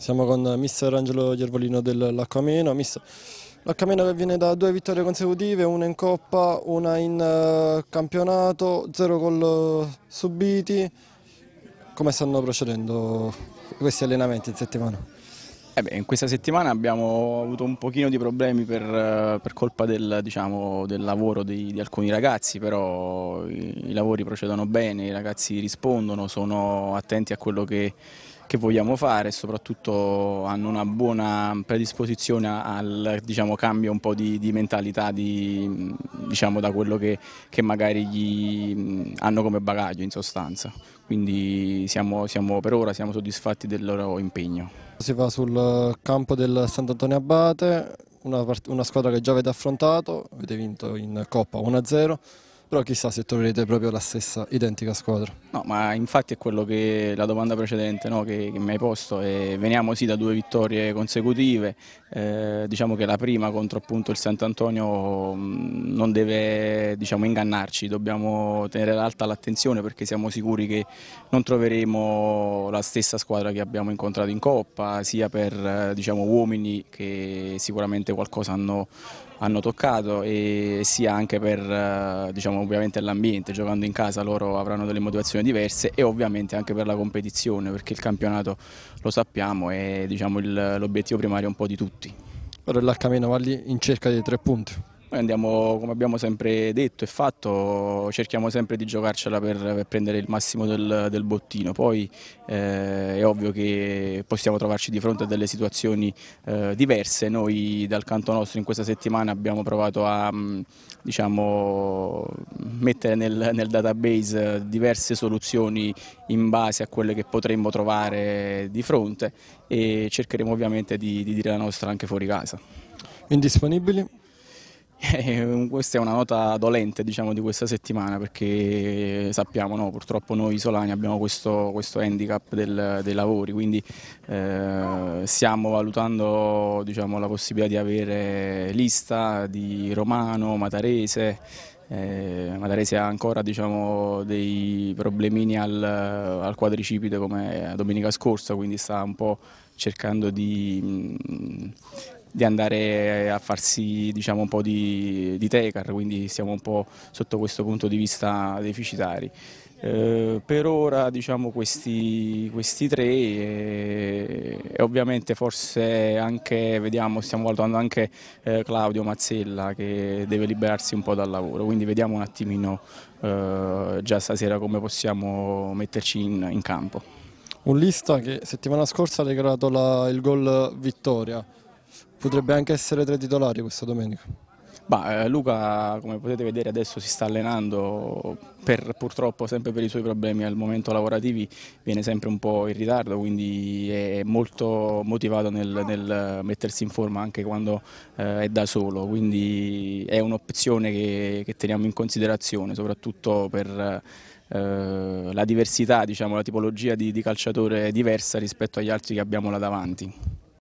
Siamo con mister Angelo Iervolino dell'Accameno. L'Accameno che viene da due vittorie consecutive, una in Coppa, una in eh, campionato, zero gol eh, subiti. Come stanno procedendo questi allenamenti in settimana? Eh beh, in questa settimana abbiamo avuto un pochino di problemi per, eh, per colpa del, diciamo, del lavoro di, di, alcuni ragazzi, però i, i, lavori procedono bene, i ragazzi rispondono, sono attenti a quello che che vogliamo fare e soprattutto hanno una buona predisposizione al diciamo, cambio un po' di, di mentalità di, diciamo, da quello che, che magari gli hanno come bagaglio in sostanza. Quindi siamo, siamo per ora siamo soddisfatti del loro impegno. Si va sul campo del Sant'Antonio Abate, una, una squadra che già avete affrontato, avete vinto in Coppa 1-0 però chissà se troverete proprio la stessa identica squadra. No, ma infatti è quello che la domanda precedente no, che, che, mi hai posto, e veniamo sì da due vittorie consecutive, eh, diciamo che la prima contro appunto il Sant'Antonio mm, non deve diciamo, ingannarci, dobbiamo tenere alta l'attenzione perché siamo sicuri che non troveremo la stessa squadra che abbiamo incontrato in Coppa, sia per eh, diciamo, uomini che sicuramente qualcosa hanno, hanno toccato e sia anche per eh, diciamo, ovviamente all'ambiente, giocando in casa loro avranno delle motivazioni diverse e ovviamente anche per la competizione perché il campionato lo sappiamo è diciamo, l'obiettivo primario un po' di tutti. Ora allora, l'H-Valli in cerca dei tre punti. Noi andiamo, come abbiamo sempre detto e fatto, cerchiamo sempre di giocarcela per, per prendere il massimo del, del bottino. Poi eh, è ovvio che possiamo trovarci di fronte a delle situazioni eh, diverse. Noi dal canto nostro in questa settimana abbiamo provato a mm, diciamo, mettere nel, nel database diverse soluzioni in base a quelle che potremmo trovare di fronte e cercheremo ovviamente di, di dire la nostra anche fuori casa. Indisponibili? Eh, questa è una nota dolente diciamo, di questa settimana perché sappiamo no, purtroppo noi isolani abbiamo questo, questo handicap del, dei lavori quindi eh, stiamo valutando diciamo, la possibilità di avere lista di Romano, Matarese eh, Matarese ha ancora diciamo, dei problemini al, al quadricipite come domenica scorsa quindi sta un po' cercando di di andare a farsi diciamo, un po' di, di tecar, quindi siamo un po' sotto questo punto di vista deficitari. Eh, per ora diciamo, questi, questi, tre e, eh, e, ovviamente forse anche, vediamo, stiamo valutando anche eh, Claudio Mazzella che deve liberarsi un po' dal lavoro, quindi vediamo un attimino eh, già stasera come possiamo metterci in, in campo. Un lista che settimana scorsa ha regalato la, il gol vittoria, potrebbe anche essere tra i titolari questa domenica. Bah, eh, Luca come potete vedere adesso si sta allenando per, purtroppo sempre per i suoi problemi al momento lavorativi viene sempre un po' in ritardo quindi è molto motivato nel, nel mettersi in forma anche quando eh, è da solo quindi è un'opzione che, che, teniamo in considerazione soprattutto per eh, la diversità, diciamo, la tipologia di, di calciatore diversa rispetto agli altri che abbiamo là davanti.